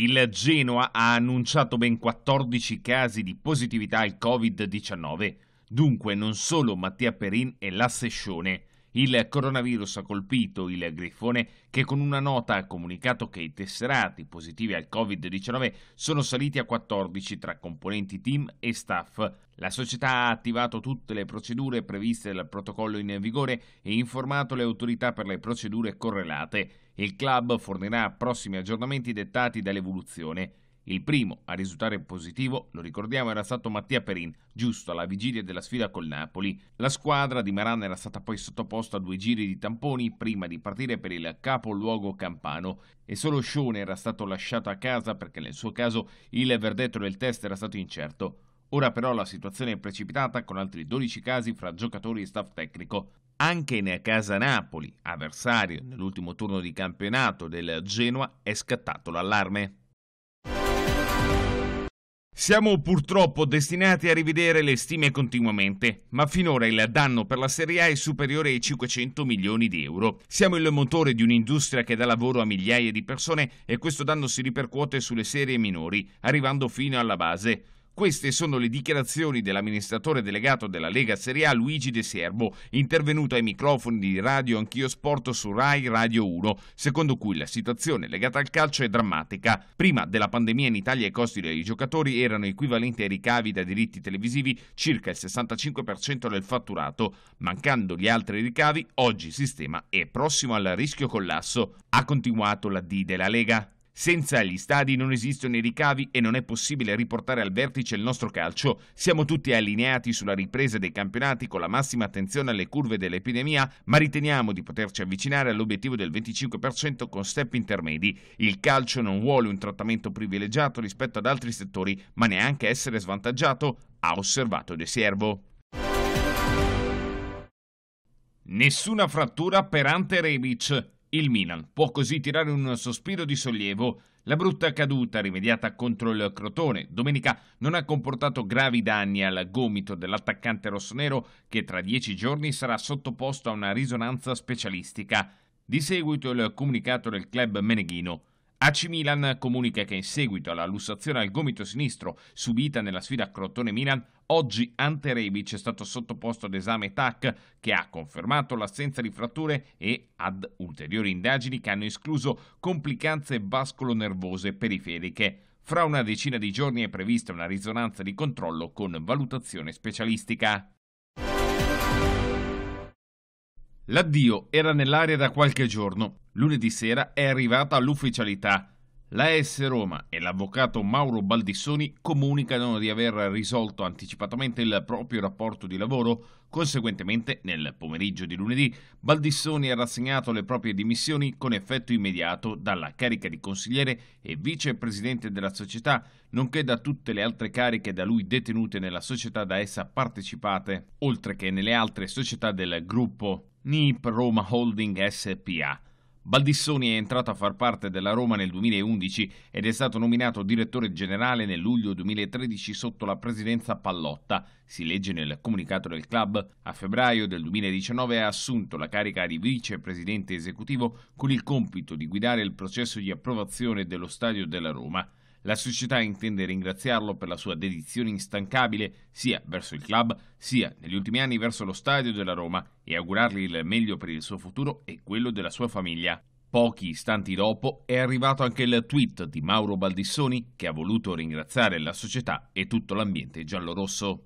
Il Genoa ha annunciato ben 14 casi di positività al Covid-19, dunque non solo Mattia Perin e la Sescione, il coronavirus ha colpito il Grifone che con una nota ha comunicato che i tesserati positivi al Covid-19 sono saliti a 14 tra componenti team e staff. La società ha attivato tutte le procedure previste dal protocollo in vigore e informato le autorità per le procedure correlate. Il club fornirà prossimi aggiornamenti dettati dall'evoluzione. Il primo a risultare positivo, lo ricordiamo, era stato Mattia Perin, giusto alla vigilia della sfida col Napoli. La squadra di Maran era stata poi sottoposta a due giri di tamponi prima di partire per il capoluogo campano e solo Scione era stato lasciato a casa perché nel suo caso il verdetto del test era stato incerto. Ora però la situazione è precipitata con altri 12 casi fra giocatori e staff tecnico. Anche in casa Napoli, avversario nell'ultimo turno di campionato del Genoa, è scattato l'allarme. Siamo purtroppo destinati a rivedere le stime continuamente, ma finora il danno per la Serie A è superiore ai 500 milioni di euro. Siamo il motore di un'industria che dà lavoro a migliaia di persone e questo danno si ripercuote sulle serie minori, arrivando fino alla base. Queste sono le dichiarazioni dell'amministratore delegato della Lega Serie A Luigi De Serbo, intervenuto ai microfoni di Radio Anch'io Sport su Rai Radio 1, secondo cui la situazione legata al calcio è drammatica. Prima della pandemia in Italia i costi dei giocatori erano equivalenti ai ricavi da diritti televisivi, circa il 65% del fatturato. Mancando gli altri ricavi, oggi il sistema è prossimo al rischio collasso, ha continuato la D della Lega. Senza gli stadi non esistono i ricavi e non è possibile riportare al vertice il nostro calcio. Siamo tutti allineati sulla ripresa dei campionati con la massima attenzione alle curve dell'epidemia, ma riteniamo di poterci avvicinare all'obiettivo del 25% con step intermedi. Il calcio non vuole un trattamento privilegiato rispetto ad altri settori, ma neanche essere svantaggiato, ha osservato De Siervo. Nessuna frattura per Ante Rebic. Il Milan può così tirare un sospiro di sollievo. La brutta caduta rimediata contro il Crotone domenica non ha comportato gravi danni al gomito dell'attaccante rossonero che tra dieci giorni sarà sottoposto a una risonanza specialistica. Di seguito il comunicato del club meneghino. AC Milan comunica che in seguito alla lussazione al gomito sinistro subita nella sfida Crotone-Milan, oggi Ante Rebic è stato sottoposto ad esame TAC che ha confermato l'assenza di fratture e ad ulteriori indagini che hanno escluso complicanze vascolo-nervose periferiche. Fra una decina di giorni è prevista una risonanza di controllo con valutazione specialistica. L'addio era nell'aria da qualche giorno. Lunedì sera è arrivata l'ufficialità. La S Roma e l'avvocato Mauro Baldissoni comunicano di aver risolto anticipatamente il proprio rapporto di lavoro. Conseguentemente, nel pomeriggio di lunedì, Baldissoni ha rassegnato le proprie dimissioni con effetto immediato dalla carica di consigliere e vicepresidente della società, nonché da tutte le altre cariche da lui detenute nella società da essa partecipate, oltre che nelle altre società del gruppo NIP Roma Holding SPA. Baldissoni è entrato a far parte della Roma nel 2011 ed è stato nominato direttore generale nel luglio 2013 sotto la presidenza Pallotta. Si legge nel comunicato del club. A febbraio del 2019 ha assunto la carica di vicepresidente esecutivo con il compito di guidare il processo di approvazione dello stadio della Roma. La società intende ringraziarlo per la sua dedizione instancabile sia verso il club sia negli ultimi anni verso lo stadio della Roma e augurargli il meglio per il suo futuro e quello della sua famiglia. Pochi istanti dopo è arrivato anche il tweet di Mauro Baldissoni che ha voluto ringraziare la società e tutto l'ambiente giallorosso.